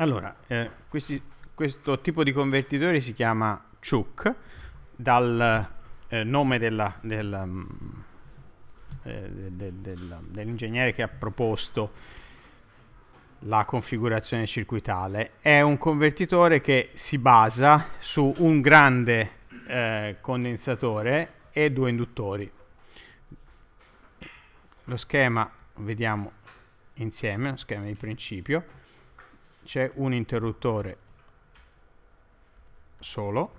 Allora, eh, questi, questo tipo di convertitore si chiama Chuck, dal eh, nome della, della, mm, eh, de, de, de, dell'ingegnere che ha proposto la configurazione circuitale. È un convertitore che si basa su un grande eh, condensatore e due induttori. Lo schema, vediamo insieme, lo schema di principio c'è un interruttore solo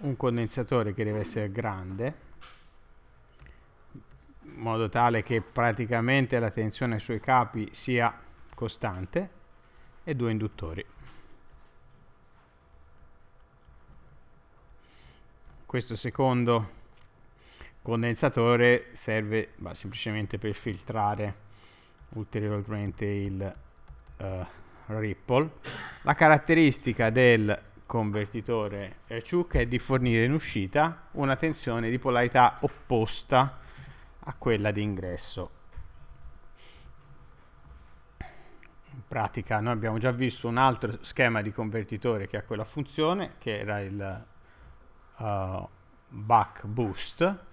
un condensatore che deve essere grande in modo tale che praticamente la tensione sui capi sia costante e due induttori questo secondo condensatore serve bah, semplicemente per filtrare ulteriormente il uh, ripple. La caratteristica del convertitore Chuck è di fornire in uscita una tensione di polarità opposta a quella di ingresso. In pratica noi abbiamo già visto un altro schema di convertitore che ha quella funzione, che era il uh, back boost,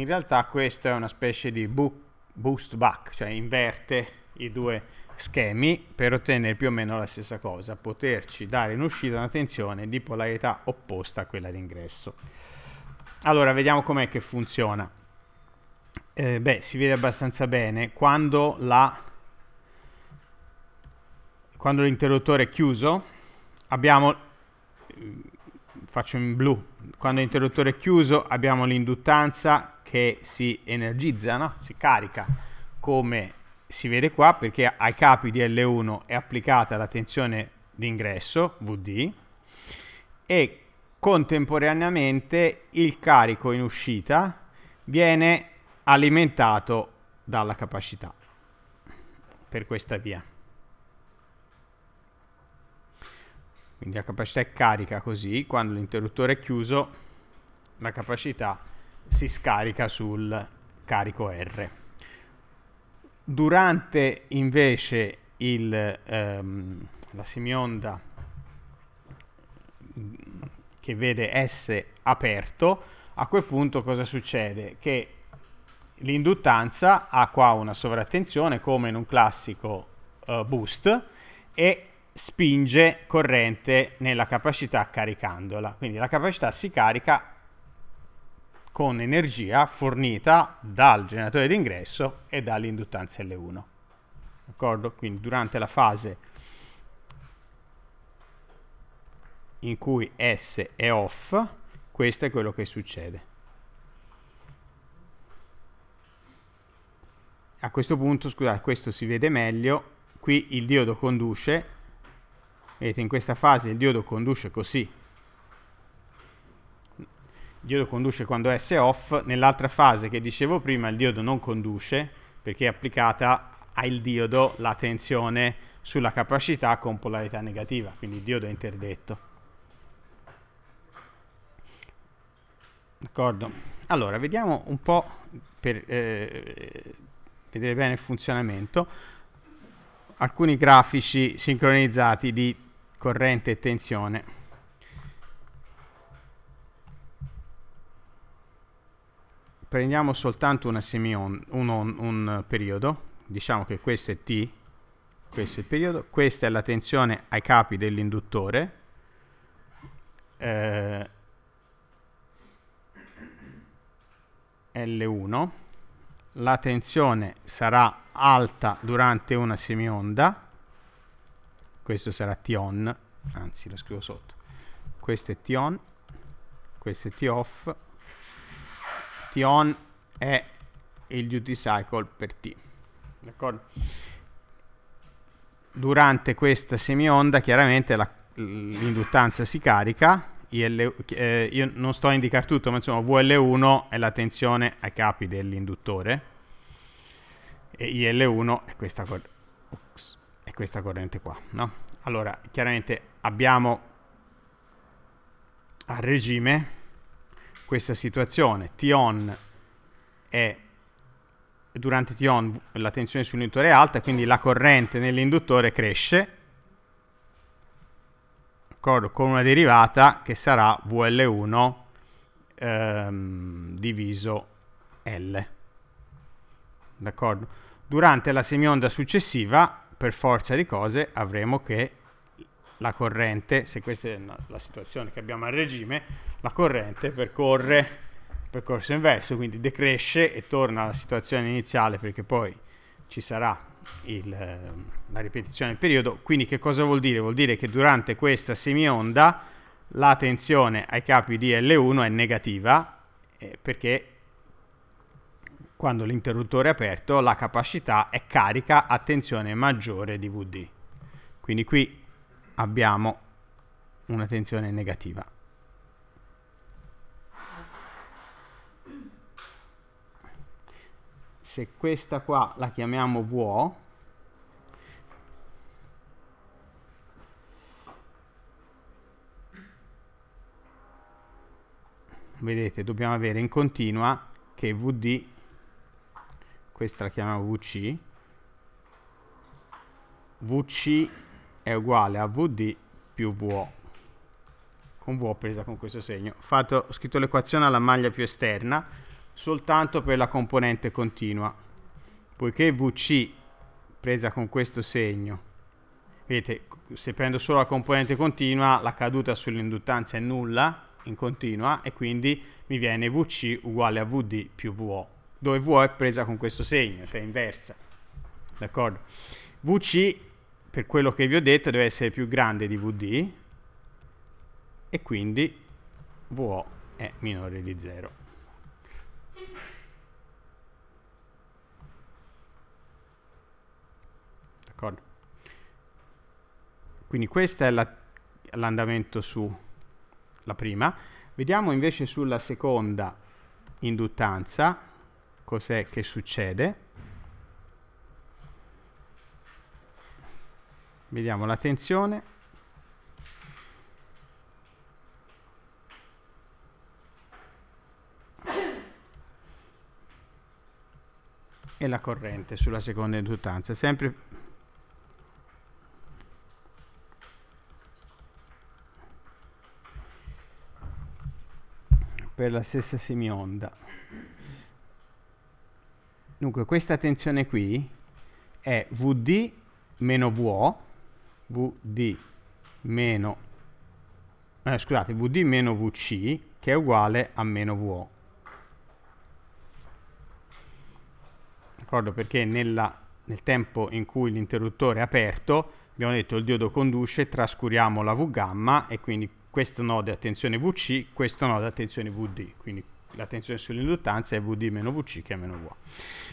in realtà questo è una specie di boost back, cioè inverte i due schemi per ottenere più o meno la stessa cosa, poterci dare in uscita una tensione di polarità opposta a quella d'ingresso. Allora, vediamo com'è che funziona. Eh, beh, si vede abbastanza bene quando l'interruttore è chiuso abbiamo faccio in blu quando l'interruttore è chiuso abbiamo l'induttanza che si energizza, no? si carica come si vede qua perché ai capi di L1 è applicata la tensione d'ingresso VD e contemporaneamente il carico in uscita viene alimentato dalla capacità per questa via. Quindi la capacità è carica così, quando l'interruttore è chiuso la capacità è si scarica sul carico R. Durante invece il, ehm, la simionda mm, che vede S aperto, a quel punto cosa succede? Che l'induttanza ha qua una sovrattenzione come in un classico eh, boost e spinge corrente nella capacità caricandola. Quindi la capacità si carica con energia fornita dal generatore d'ingresso e dall'induttanza L1. D'accordo? Quindi durante la fase in cui S è off, questo è quello che succede. A questo punto, scusate, questo si vede meglio, qui il diodo conduce, vedete in questa fase il diodo conduce così il diodo conduce quando S è off, nell'altra fase che dicevo prima il diodo non conduce perché è applicata al diodo la tensione sulla capacità con polarità negativa, quindi il diodo è interdetto. D'accordo? Allora, vediamo un po' per eh, vedere bene il funzionamento alcuni grafici sincronizzati di corrente e tensione. prendiamo soltanto una semion, un, un, un periodo, diciamo che questo è T, questo è il periodo, questa è la tensione ai capi dell'induttore, eh, L1, la tensione sarà alta durante una semionda, questo sarà T-on, anzi lo scrivo sotto, questo è T-on, questo è T-off, on è il duty cycle per t. Durante questa semionda chiaramente l'induttanza si carica, IL, eh, io non sto a indicare tutto, ma insomma VL1 è la tensione ai capi dell'induttore e IL1 è questa, cor è questa corrente qua. No? Allora, chiaramente abbiamo a regime questa situazione. Tion è durante Tion la tensione sull'induttore è alta, quindi la corrente nell'induttore cresce con una derivata che sarà VL1 ehm, diviso L. Durante la semionda successiva, per forza di cose, avremo che la corrente, se questa è la situazione che abbiamo al regime, la corrente percorre il percorso inverso, quindi decresce e torna alla situazione iniziale perché poi ci sarà il, ehm, la ripetizione del periodo. Quindi che cosa vuol dire? Vuol dire che durante questa semionda la tensione ai capi di L1 è negativa eh, perché quando l'interruttore è aperto la capacità è carica a tensione maggiore di VD. Quindi qui abbiamo una tensione negativa. Se questa qua la chiamiamo VO, vedete dobbiamo avere in continua che VD, questa la chiamiamo VC, VC è uguale a VD più VO con VO presa con questo segno Fatto, ho scritto l'equazione alla maglia più esterna soltanto per la componente continua poiché VC presa con questo segno vedete se prendo solo la componente continua la caduta sull'induttanza è nulla in continua e quindi mi viene VC uguale a VD più VO dove VO è presa con questo segno cioè inversa d'accordo VC per quello che vi ho detto deve essere più grande di VD e quindi VO è minore di 0. D'accordo? Quindi questo è l'andamento la, sulla prima. Vediamo invece sulla seconda induttanza cos'è che succede. vediamo la tensione e la corrente sulla seconda induttanza sempre per la stessa semionda dunque questa tensione qui è VD meno VO vd meno eh, scusate vd meno vc che è uguale a meno vo d'accordo perché nella, nel tempo in cui l'interruttore è aperto abbiamo detto il diodo conduce trascuriamo la v gamma e quindi questo nodo è attenzione vc questo nodo è attenzione vd quindi la tensione sull'induttanza è vd meno vc che è meno v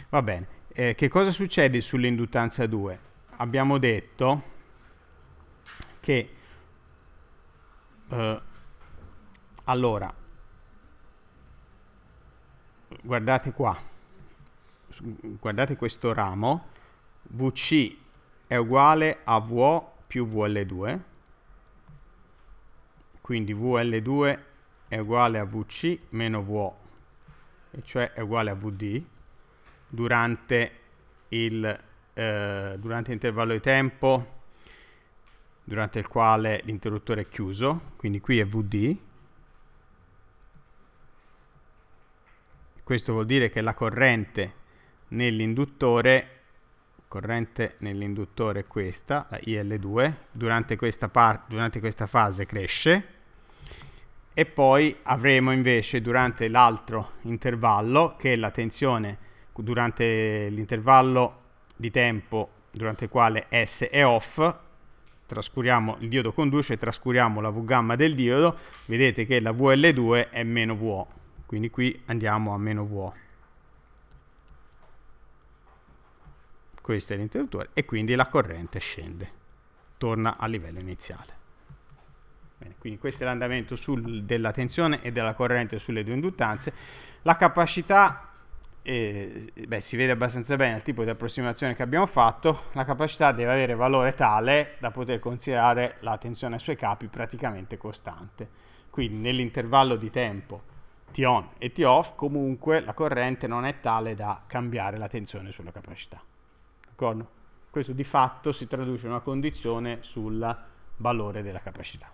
va bene eh, che cosa succede sull'induttanza 2 abbiamo detto che eh, allora guardate qua guardate questo ramo vc è uguale a vo più vl2 quindi vl2 è uguale a vc meno vo e cioè è uguale a vd durante il eh, durante l'intervallo di tempo durante il quale l'interruttore è chiuso, quindi qui è VD. Questo vuol dire che la corrente nell'induttore, corrente nell'induttore è questa, la IL2, durante questa, durante questa fase cresce e poi avremo invece durante l'altro intervallo che la tensione durante l'intervallo di tempo durante il quale S è off trascuriamo, il diodo conduce, trascuriamo la V gamma del diodo, vedete che la VL2 è meno VO, quindi qui andiamo a meno VO. Questo è l'interruttore e quindi la corrente scende, torna al livello iniziale. Bene, quindi questo è l'andamento della tensione e della corrente sulle due induttanze. La capacità e, beh, si vede abbastanza bene il tipo di approssimazione che abbiamo fatto, la capacità deve avere valore tale da poter considerare la tensione ai suoi capi praticamente costante. Quindi nell'intervallo di tempo T on e T off comunque la corrente non è tale da cambiare la tensione sulla capacità. D'accordo? Questo di fatto si traduce in una condizione sul valore della capacità,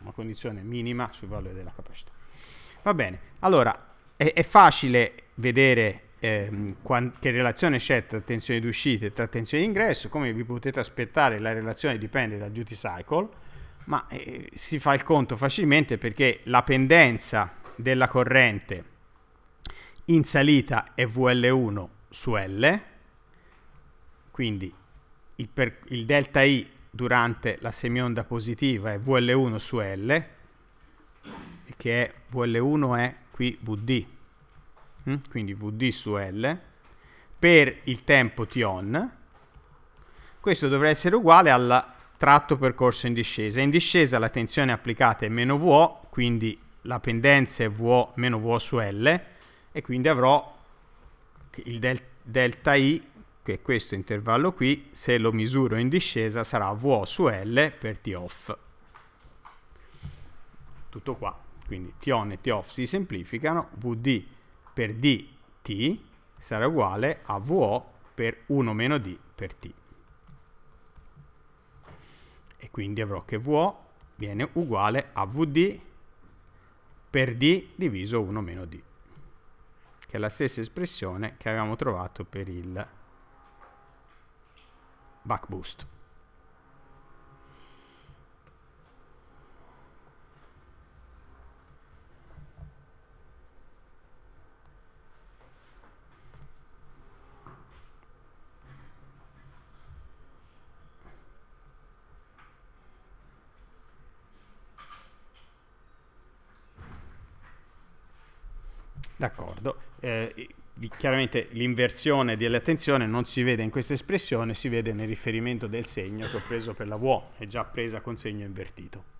una condizione minima sul valore della capacità. Va bene, allora è, è facile vedere ehm, che relazione c'è tra tensione d'uscita e tra tensione d'ingresso. come vi potete aspettare la relazione dipende dal duty cycle, ma eh, si fa il conto facilmente perché la pendenza della corrente in salita è VL1 su L, quindi il, per, il delta I durante la semionda positiva è VL1 su L, che è VL1 è qui VD, Mm? quindi VD su L, per il tempo T on, questo dovrà essere uguale al tratto percorso in discesa. In discesa la tensione applicata è meno VO, quindi la pendenza è VO meno VO su L, e quindi avrò il del delta I, che è questo intervallo qui, se lo misuro in discesa sarà VO su L per T off. Tutto qua. Quindi T on e T off si semplificano, VD per dt sarà uguale a vo per 1 meno d per t. E quindi avrò che vo viene uguale a vd per d diviso 1 meno d, che è la stessa espressione che avevamo trovato per il back boost. D'accordo. Eh, chiaramente l'inversione dell'attenzione non si vede in questa espressione, si vede nel riferimento del segno che ho preso per la VO, è già presa con segno invertito.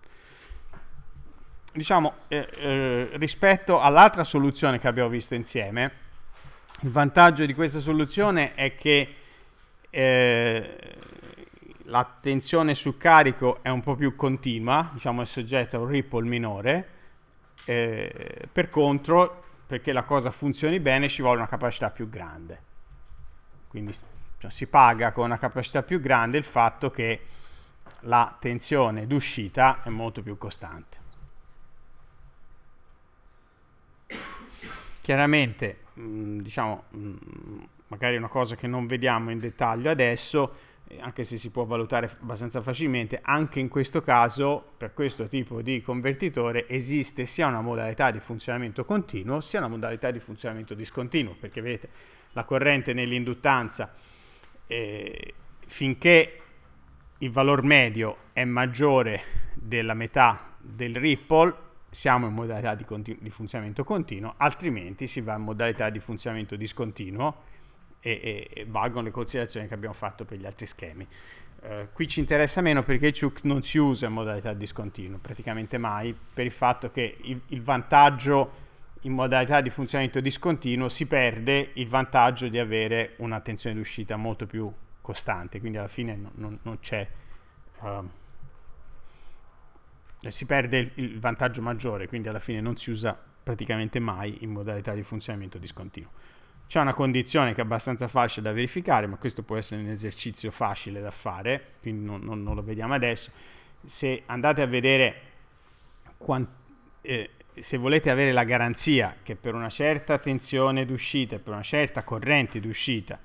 Diciamo, eh, eh, rispetto all'altra soluzione che abbiamo visto insieme, il vantaggio di questa soluzione è che eh, l'attenzione su carico è un po' più continua, diciamo è soggetta a un ripple minore, eh, per contro perché la cosa funzioni bene ci vuole una capacità più grande. Quindi cioè, si paga con una capacità più grande il fatto che la tensione d'uscita è molto più costante. Chiaramente, mh, mm, diciamo, mh, mm, magari una cosa che non vediamo in dettaglio adesso, eh, anche se si può valutare abbastanza facilmente, anche in questo caso per questo tipo di convertitore esiste sia una modalità di funzionamento continuo sia una modalità di funzionamento discontinuo, perché vedete la corrente nell'induttanza eh, finché il valore medio è maggiore della metà del ripple siamo in modalità di, di funzionamento continuo, altrimenti si va in modalità di funzionamento discontinuo e, e, valgono le considerazioni che abbiamo fatto per gli altri schemi. Eh, qui ci interessa meno perché il Chuk non si usa in modalità discontinuo, praticamente mai, per il fatto che il, il, vantaggio in modalità di funzionamento discontinuo si perde il vantaggio di avere una tensione d'uscita molto più costante, quindi alla fine non, non, non c'è... Um, si perde il, il vantaggio maggiore, quindi alla fine non si usa praticamente mai in modalità di funzionamento discontinuo. C'è una condizione che è abbastanza facile da verificare, ma questo può essere un esercizio facile da fare, quindi non, non, non lo vediamo adesso. Se andate a vedere, quant, eh, se volete avere la garanzia che per una certa tensione d'uscita, per una certa corrente d'uscita,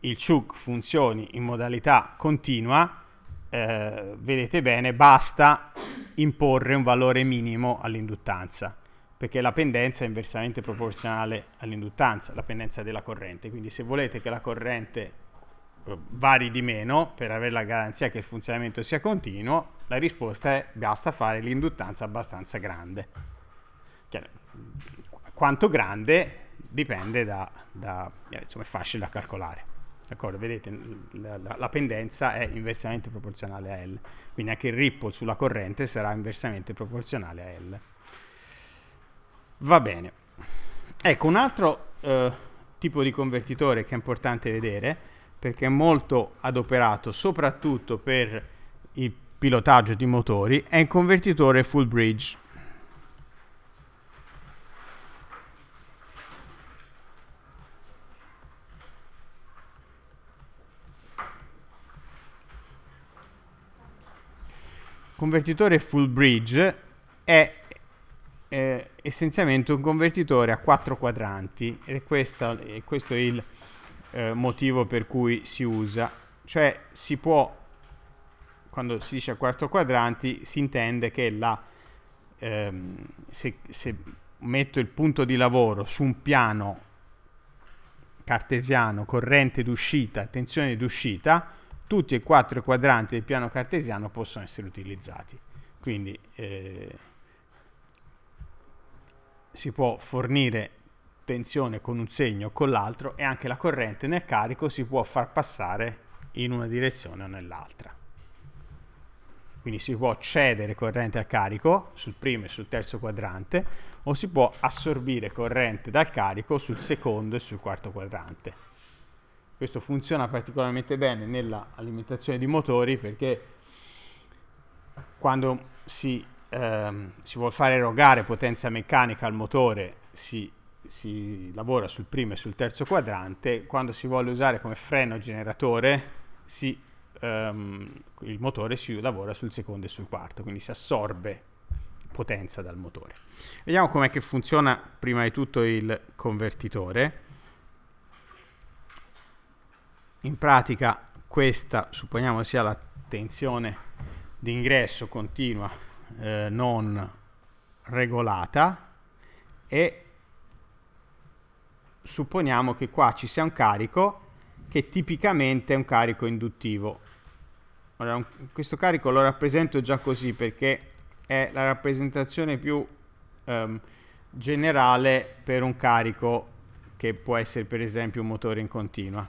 il CHUC funzioni in modalità continua, eh, vedete bene, basta imporre un valore minimo all'induttanza perché la pendenza è inversamente proporzionale all'induttanza, la pendenza della corrente. Quindi se volete che la corrente eh, vari di meno per avere la garanzia che il funzionamento sia continuo, la risposta è basta fare l'induttanza abbastanza grande. Chiaro, quanto grande dipende da, da eh, insomma è facile da calcolare. D'accordo, vedete, la, la, la, pendenza è inversamente proporzionale a L, quindi anche il ripple sulla corrente sarà inversamente proporzionale a L. Va bene. Ecco, un altro eh, tipo di convertitore che è importante vedere, perché è molto adoperato soprattutto per il pilotaggio di motori, è il convertitore full bridge. Convertitore full bridge è eh, essenzialmente un convertitore a quattro quadranti ed è, questa, è questo è il eh, motivo per cui si usa, cioè si può, quando si dice a quattro quadranti, si intende che la, ehm, se, se metto il punto di lavoro su un piano cartesiano, corrente d'uscita e tensione d'uscita, tutti e quattro i quadranti del piano cartesiano possono essere utilizzati. Quindi eh, si può fornire tensione con un segno o con l'altro e anche la corrente nel carico si può far passare in una direzione o nell'altra. Quindi si può cedere corrente a carico sul primo e sul terzo quadrante o si può assorbire corrente dal carico sul secondo e sul quarto quadrante. Questo funziona particolarmente bene nell'alimentazione di motori perché quando si ehm, si vuole fare erogare potenza meccanica al motore, si, si lavora sul primo e sul terzo quadrante, quando si vuole usare come freno generatore, si, ehm, il motore si lavora sul secondo e sul quarto, quindi si assorbe potenza dal motore. Vediamo com'è che funziona prima di tutto il convertitore. In pratica questa supponiamo sia la tensione d'ingresso continua eh, non regolata e supponiamo che qua ci sia un carico che tipicamente è un carico induttivo. Allora, un, questo carico lo rappresento già così perché è la rappresentazione più ehm, generale per un carico che può essere per esempio un motore in continua.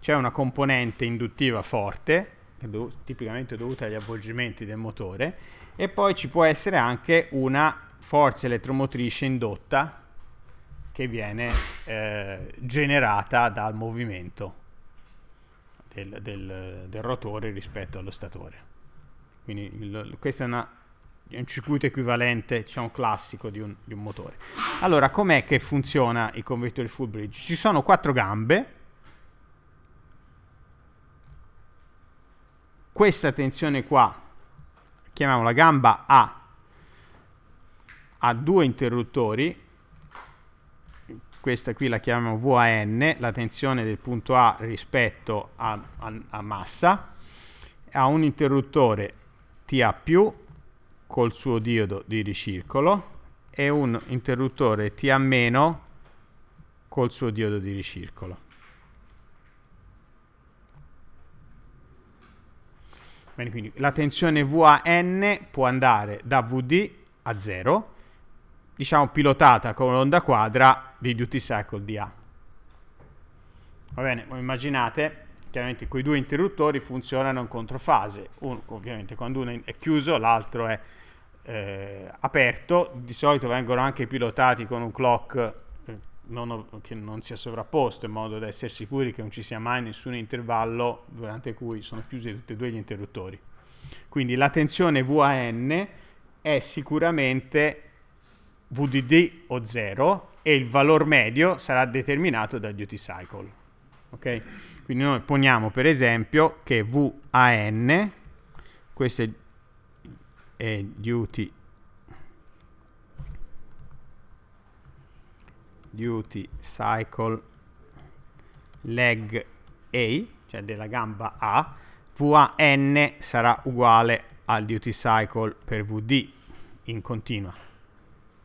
C'è una componente induttiva forte, dov tipicamente dovuta agli avvolgimenti del motore, e poi ci può essere anche una forza elettromotrice indotta che viene eh, generata dal movimento del, del, del, rotore rispetto allo statore. Quindi il, questo è, una, è, un circuito equivalente, diciamo classico di un, di un motore. Allora, com'è che funziona il convertitore full bridge? Ci sono quattro gambe, questa tensione qua chiamiamo la gamba A ha due interruttori, questa qui la chiamiamo VAN, la tensione del punto A rispetto a, a, a massa, ha un interruttore TA+, col suo diodo di ricircolo, e un interruttore TA- col suo diodo di ricircolo. Bene, quindi la tensione VAN può andare da VD a 0, diciamo pilotata con l'onda quadra di duty cycle di A. Va bene, voi immaginate, chiaramente quei due interruttori funzionano in controfase, uno ovviamente quando uno è chiuso, l'altro è eh, aperto, di solito vengono anche pilotati con un clock non, che non sia sovrapposto in modo da essere sicuri che non ci sia mai nessun intervallo durante cui sono chiusi tutti e due gli interruttori. Quindi la tensione VAN è sicuramente VDD o 0 e il valore medio sarà determinato dal duty cycle. Okay? Quindi noi poniamo per esempio che VAN, questo è, è duty duty cycle leg A, cioè della gamba A, VAN sarà uguale al duty cycle per VD in continua.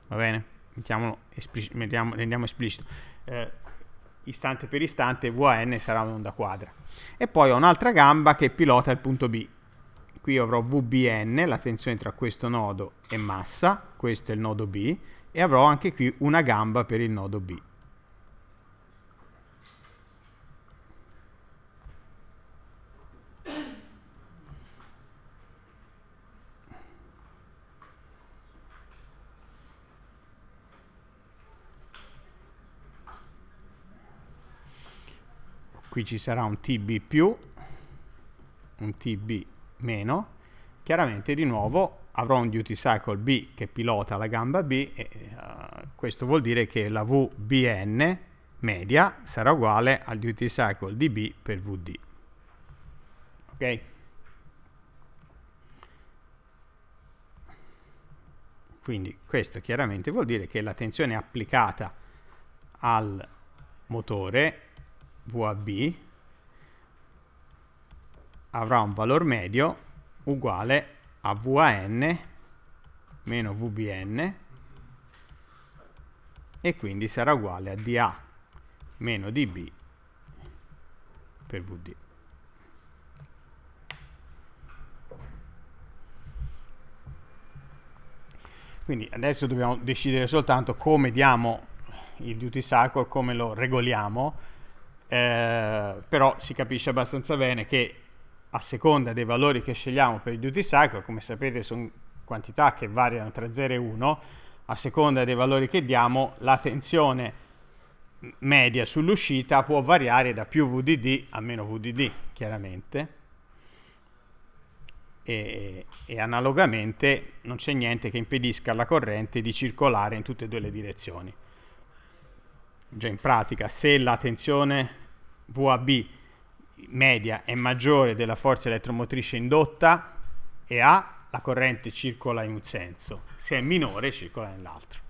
Va bene? Esplici mettiamo, rendiamo esplicito. Eh, istante per istante VAN sarà un'onda quadra. E poi ho un'altra gamba che pilota il punto B. Qui avrò VBN, la tensione tra questo nodo e massa, questo è il nodo B, e avrò anche qui una gamba per il nodo B. Qui ci sarà un TB più, un TB meno, chiaramente di nuovo avrò un duty cycle B che pilota la gamba B, e, uh, questo vuol dire che la VBN media sarà uguale al duty cycle di B per VD. Ok? Quindi questo chiaramente vuol dire che la tensione applicata al motore VAB avrà un valore medio uguale a a VAN meno VBN e quindi sarà uguale a DA meno DB per VD. Quindi adesso dobbiamo decidere soltanto come diamo il duty cycle, come lo regoliamo, eh, però si capisce abbastanza bene che a seconda dei valori che scegliamo per il duty cycle, come sapete sono quantità che variano tra 0 e 1, a seconda dei valori che diamo la tensione media sull'uscita può variare da più VDD a meno VDD, chiaramente. E, e analogamente non c'è niente che impedisca alla corrente di circolare in tutte e due le direzioni. Già in pratica, se la tensione VAB è media è maggiore della forza elettromotrice indotta e A la corrente circola in un senso, se è minore circola nell'altro.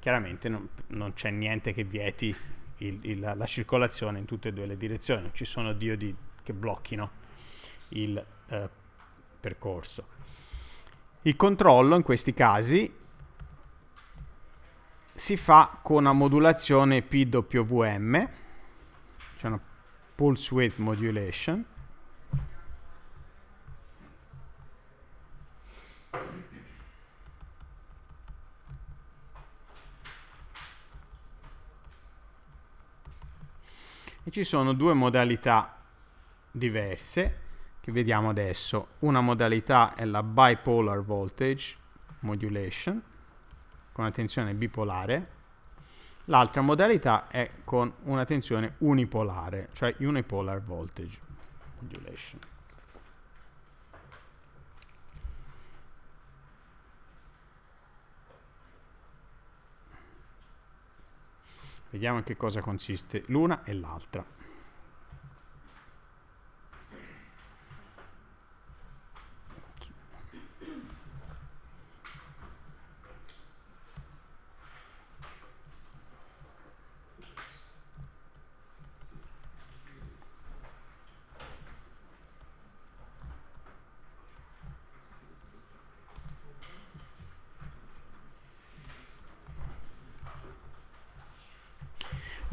Chiaramente non, non c'è niente che vieti il, il, la circolazione in tutte e due le direzioni, non ci sono diodi che blocchino il eh, percorso. Il controllo in questi casi si fa con una modulazione PWM, cioè una pulse width modulation e ci sono due modalità diverse che vediamo adesso una modalità è la bipolar voltage modulation con attenzione bipolare L'altra modalità è con una tensione unipolare, cioè unipolar voltage modulation. Vediamo in che cosa consiste l'una e l'altra.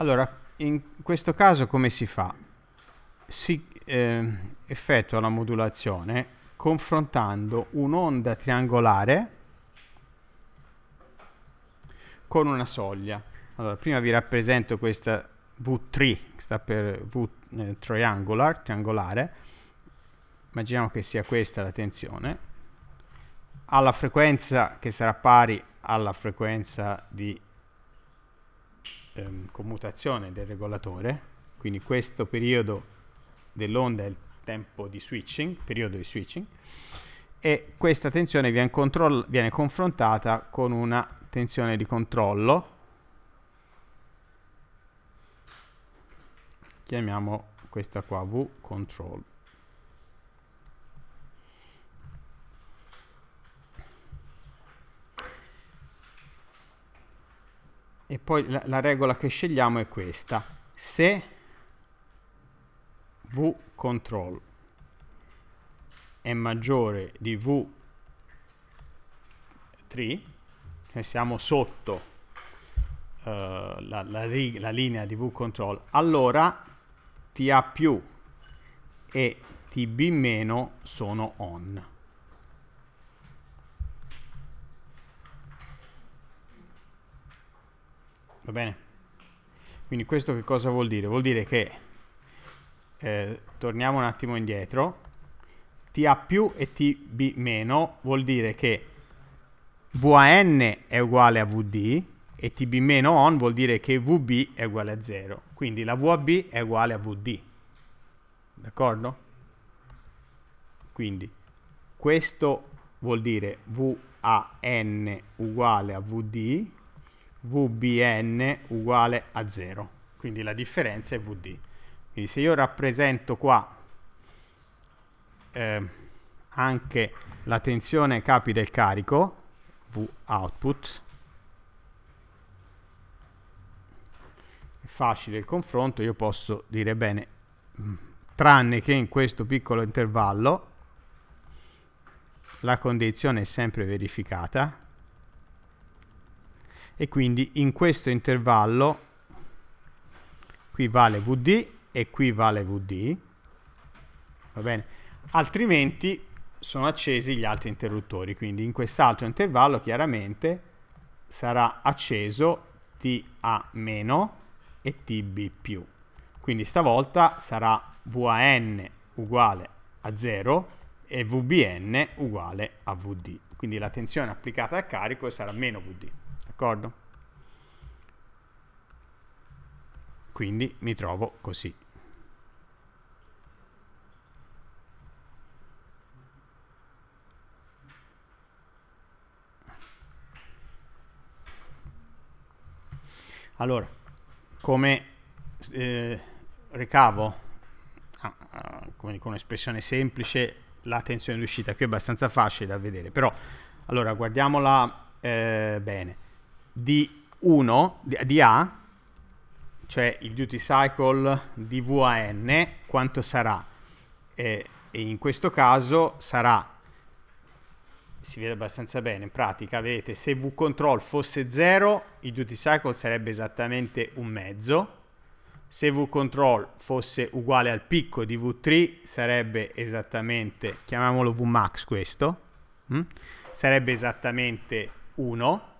Allora, in questo caso come si fa? Si eh, effettua la modulazione confrontando un'onda triangolare con una soglia. Allora, prima vi rappresento questa V3, sta per V eh, triangular, triangolare. Immaginiamo che sia questa la tensione alla frequenza che sarà pari alla frequenza di ehm, commutazione del regolatore, quindi questo periodo dell'onda è il tempo di switching, periodo di switching, e questa tensione viene, viene confrontata con una tensione di controllo, chiamiamo questa qua V control. e poi la, la regola che scegliamo è questa. Se v control è maggiore di v 3, se siamo sotto uh, la, la, la linea di v control, allora ta più e tb meno sono on. va bene? Quindi questo che cosa vuol dire? Vuol dire che, eh, torniamo un attimo indietro, ta più e tb meno vuol dire che van è uguale a vd e tb meno on vuol dire che vb è uguale a 0. Quindi la VAB è uguale a vd. D'accordo? Quindi questo vuol dire van uguale a vd VBN uguale a 0. Quindi la differenza è VD. Quindi se io rappresento qua eh, anche la tensione capi del carico, V output, è facile il confronto, io posso dire bene, mm, tranne che in questo piccolo intervallo la condizione è sempre verificata, e quindi in questo intervallo qui vale vd e qui vale vd va bene altrimenti sono accesi gli altri interruttori quindi in quest'altro intervallo chiaramente sarà acceso ta- e tb quindi stavolta sarà van uguale a 0 e vbn uguale a vd quindi la tensione applicata a carico sarà meno vd d'accordo? Quindi mi trovo così. Allora, come eh, ricavo, ah, ah come dico un'espressione semplice, la tensione d'uscita uscita qui è abbastanza facile da vedere, però allora guardiamola eh, bene di 1, di, di A, cioè il duty cycle di VAN, quanto sarà? E, e in questo caso sarà, si vede abbastanza bene, in pratica vedete se V control fosse 0 il duty cycle sarebbe esattamente un mezzo, se V control fosse uguale al picco di V3 sarebbe esattamente, chiamiamolo V max questo, mh? Mm? sarebbe esattamente 1,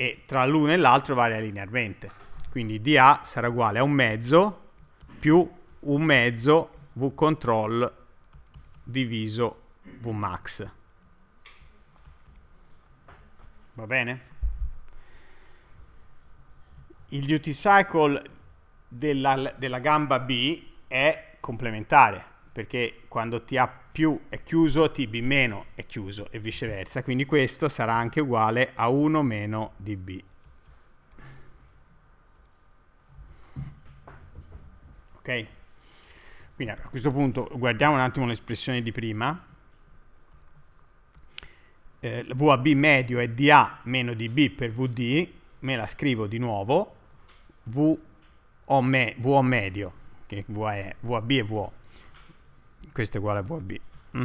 e tra l'uno e l'altro varia linearmente. Quindi dA sarà uguale a un mezzo più un mezzo vcontrol diviso vmax. Va bene? Il duty cycle della, della gamba B è complementare, perché quando TA più è chiuso, tb meno è chiuso e viceversa, quindi questo sarà anche uguale a 1 meno db. Ok? Quindi a questo punto guardiamo un attimo l'espressione di prima. Eh, VAB medio è dA meno dB per VD, me la scrivo di nuovo, VO, me, VO medio, che VA è, VAB è VO questo è uguale a VB, mm?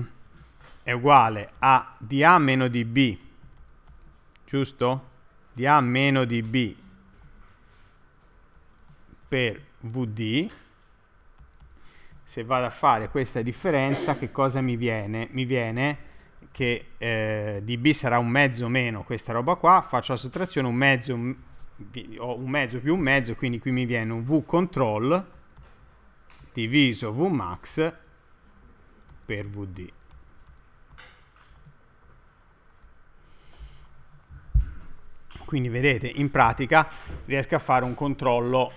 è uguale a di A meno di B, giusto? Di A meno di B per VD, se vado a fare questa differenza, che cosa mi viene? Mi viene che eh, di B sarà un mezzo meno questa roba qua, faccio la sottrazione, un mezzo, ho un mezzo più un mezzo, quindi qui mi viene un V control diviso V max per vd quindi vedete in pratica riesco a fare un controllo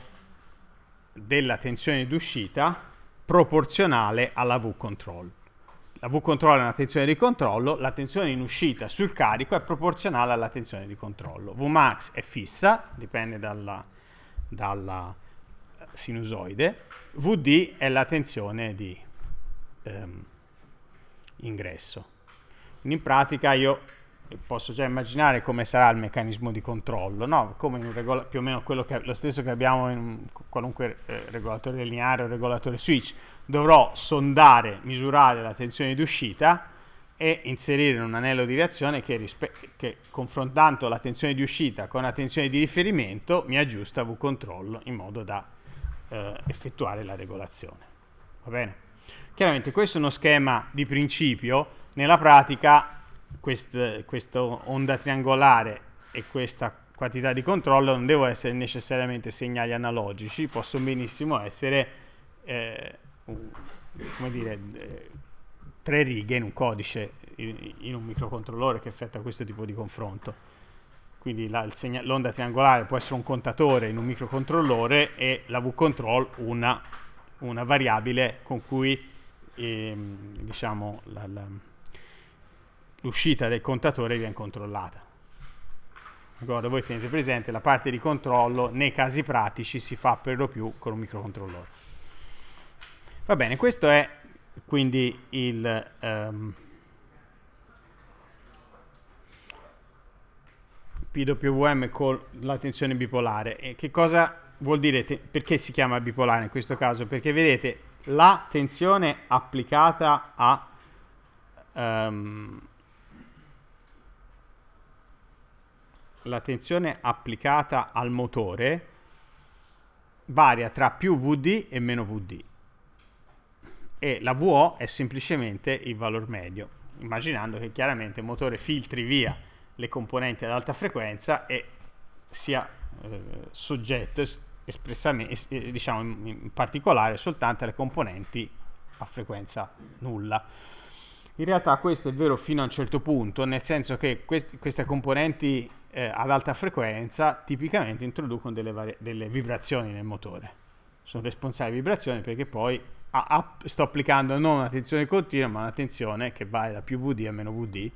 della tensione d'uscita proporzionale alla V control la V control è una tensione di controllo, la tensione in uscita sul carico è proporzionale alla tensione di controllo. Vmax è fissa, dipende dalla, dalla eh, sinusoide, Vd è la tensione di, ehm, ingresso. Quindi in pratica io posso già immaginare come sarà il meccanismo di controllo, no? come più o meno che, lo stesso che abbiamo in qualunque eh, regolatore lineare o regolatore switch, dovrò sondare, misurare la tensione di uscita e inserire un anello di reazione che, che confrontando la tensione di uscita con la tensione di riferimento mi aggiusta V controllo in modo da eh, effettuare la regolazione. Va bene? Chiaramente questo è uno schema di principio, nella pratica quest, questa onda triangolare e questa quantità di controllo non devono essere necessariamente segnali analogici, possono benissimo essere eh, come dire, eh, tre righe in un codice, in, in un microcontrollore che effettua questo tipo di confronto quindi l'onda triangolare può essere un contatore in un microcontrollore e la vcontrol una, una variabile con cui e, ehm, diciamo, la, la, l'uscita del contatore viene controllata. Ricordo, voi tenete presente, la parte di controllo nei casi pratici si fa per lo più con un microcontrollore. Va bene, questo è quindi il... Um, ehm, PWM con la tensione bipolare. E che cosa vuol dire? Te- perché si chiama bipolare in questo caso? Perché vedete, la tensione applicata a... Um, la tensione applicata al motore varia tra più VD e meno VD e la VO è semplicemente il valore medio, immaginando che chiaramente il motore filtri via le componenti ad alta frequenza e sia eh, soggetto, espressamente, eh, diciamo in particolare soltanto alle componenti a frequenza nulla. In realtà questo è vero fino a un certo punto, nel senso che quest queste componenti eh, ad alta frequenza tipicamente introducono delle, delle, vibrazioni nel motore. Sono responsabili di vibrazioni perché poi sto applicando non una tensione continua ma una tensione che va da più VD a meno VD.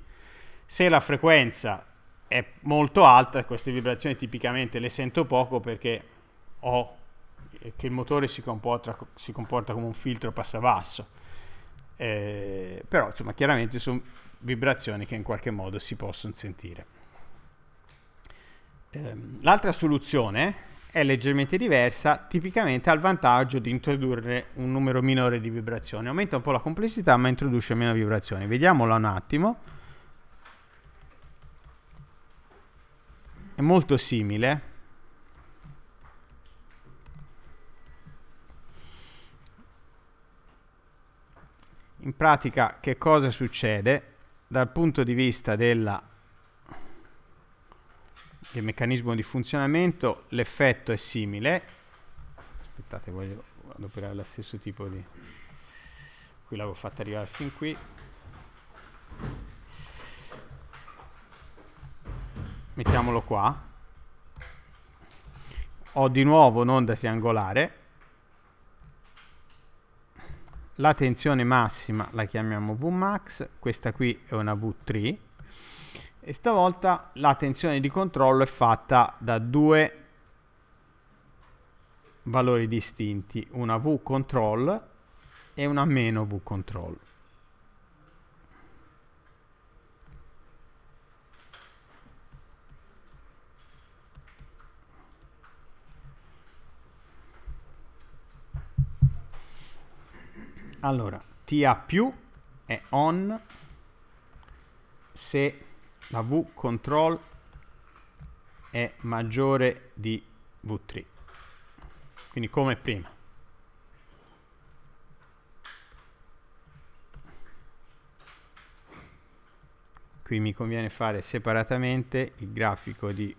Se la frequenza è molto alta, queste vibrazioni tipicamente le sento poco perché o che il motore si comporta, si comporta come un filtro passabasso. Eh, però insomma chiaramente sono vibrazioni che in qualche modo si possono sentire. Eh, l'altra soluzione è leggermente diversa, tipicamente ha il vantaggio di introdurre un numero minore di vibrazioni. Aumenta un po' la complessità ma introduce meno vibrazioni. Vediamola un attimo. È molto simile in pratica che cosa succede dal punto di vista della, del meccanismo di funzionamento l'effetto è simile aspettate voglio adoperare lo stesso tipo di qui l'avevo fatta arrivare fin qui mettiamolo qua ho di nuovo un'onda triangolare la tensione massima la chiamiamo Vmax, questa qui è una V3 e stavolta la tensione di controllo è fatta da due valori distinti, una V control e una meno V control. Allora, TA più è on se la V control è maggiore di V3. Quindi come prima. Qui mi conviene fare separatamente il grafico di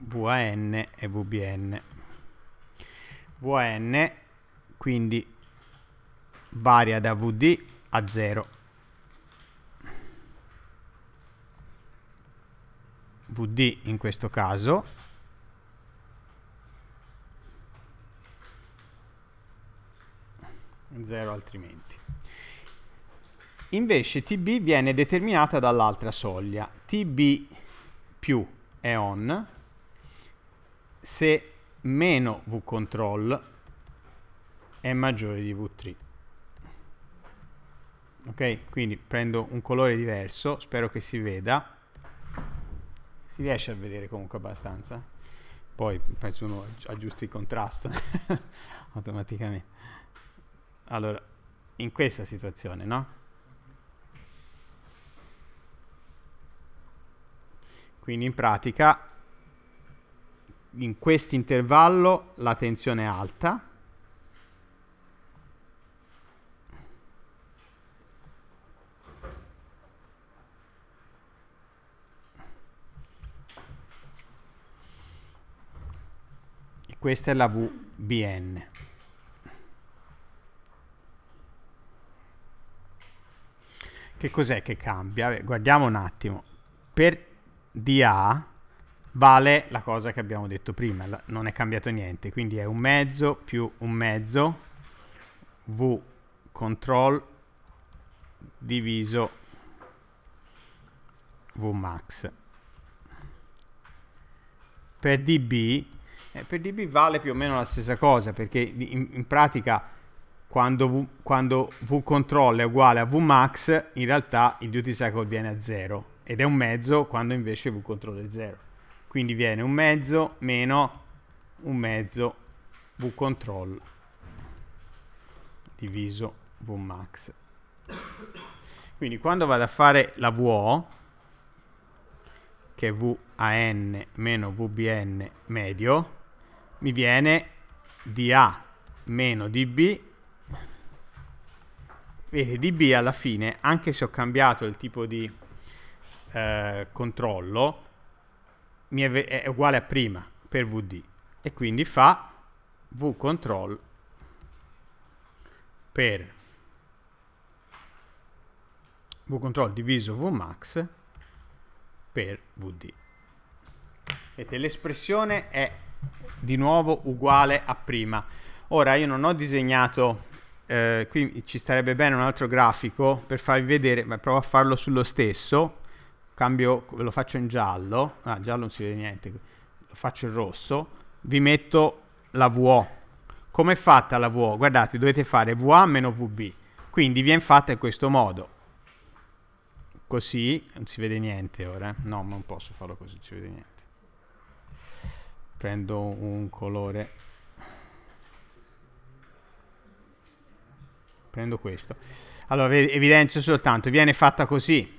VAN e VBN. VAN quindi varia da vd a 0 vd in questo caso zero altrimenti invece tb viene determinata dall'altra soglia tb più è on se meno vcontrol è maggiore di V3 ok quindi prendo un colore diverso spero che si veda si riesce a vedere comunque abbastanza poi penso uno aggiusti il contrasto automaticamente allora in questa situazione no? quindi in pratica in questo intervallo la tensione è alta questa è la VBN. Che cos'è che cambia? guardiamo un attimo. Per DA vale la cosa che abbiamo detto prima, non è cambiato niente, quindi è un mezzo più un mezzo V control diviso Vmax. Per dB eh, per DB vale più o meno la stessa cosa, perché in, in pratica quando v, quando v, control è uguale a Vmax, in realtà il duty cycle viene a 0, ed è un mezzo quando invece V control è 0. Quindi viene un mezzo meno un mezzo V control diviso Vmax. Quindi quando vado a fare la VO, che è VAN meno VBN medio, mi viene dA A meno dB. B. Vedete, di alla fine, anche se ho cambiato il tipo di eh, controllo, mi è, è, uguale a prima per VD. E quindi fa vcontrol per vcontrol diviso vmax per VD. Vedete, l'espressione è di nuovo uguale a prima. Ora io non ho disegnato, eh, qui ci starebbe bene un altro grafico per farvi vedere, ma provo a farlo sullo stesso, cambio, lo faccio in giallo, ah giallo non si vede niente, lo faccio in rosso, vi metto la VO. Come è fatta la VO? Guardate, dovete fare VA VB, quindi viene fatta in questo modo. Così, non si vede niente ora, eh? no, non posso farlo così, non si vede niente prendo un colore prendo questo allora evidenzio soltanto viene fatta così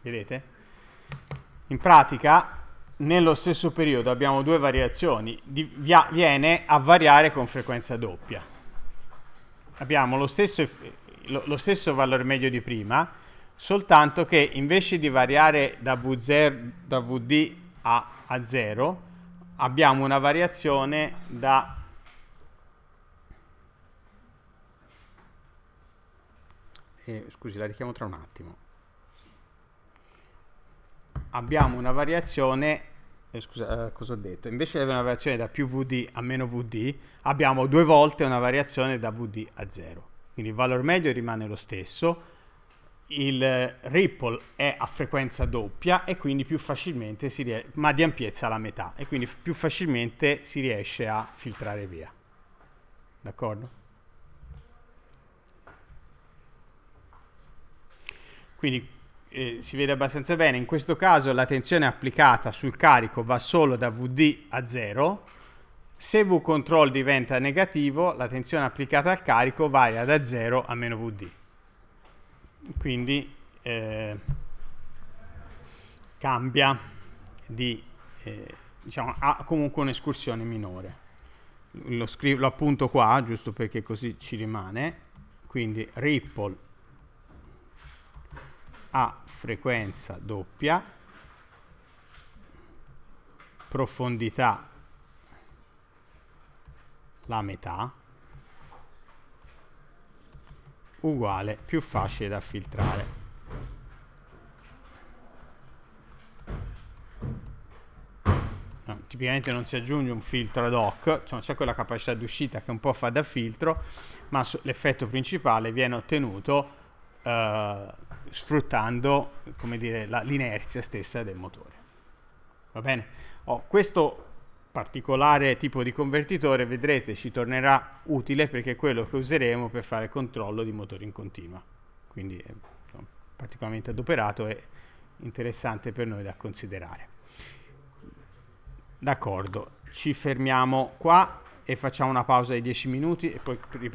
vedete in pratica nello stesso periodo abbiamo due variazioni di, via, viene a variare con frequenza doppia abbiamo lo stesso effetto lo, lo stesso valore medio di prima, soltanto che invece di variare da, V0, da Vd a, a 0, abbiamo una variazione da Eh, scusi, la richiamo tra un attimo. Abbiamo una variazione, eh, scusa, eh, cosa ho detto? Invece di avere una variazione da più Vd a meno Vd, abbiamo due volte una variazione da Vd a 0 quindi il valore medio rimane lo stesso, il ripple è a frequenza doppia e quindi più facilmente si riesce, ma di ampiezza la metà, e quindi più facilmente si riesce a filtrare via. D'accordo? Quindi eh, si vede abbastanza bene, in questo caso la tensione applicata sul carico va solo da VD a 0, se V control diventa negativo, la tensione applicata al carico varia da 0 a meno VD. Quindi eh, cambia di, eh, diciamo, ha comunque un'escursione minore. Lo, lo appunto qua, giusto perché così ci rimane. Quindi ripple a frequenza doppia, profondità doppia, la metà uguale più facile da filtrare no, tipicamente non si aggiunge un filtro ad hoc cioè c'è quella capacità d'uscita che un po' fa da filtro ma l'effetto principale viene ottenuto eh, sfruttando l'inerzia stessa del motore va bene? Oh, questo particolare tipo di convertitore, vedrete, ci tornerà utile perché è quello che useremo per fare controllo di motori in continua. Quindi è eh, particolarmente adoperato e interessante per noi da considerare. D'accordo, ci fermiamo qua e facciamo una pausa di 10 minuti e poi ripetiamo.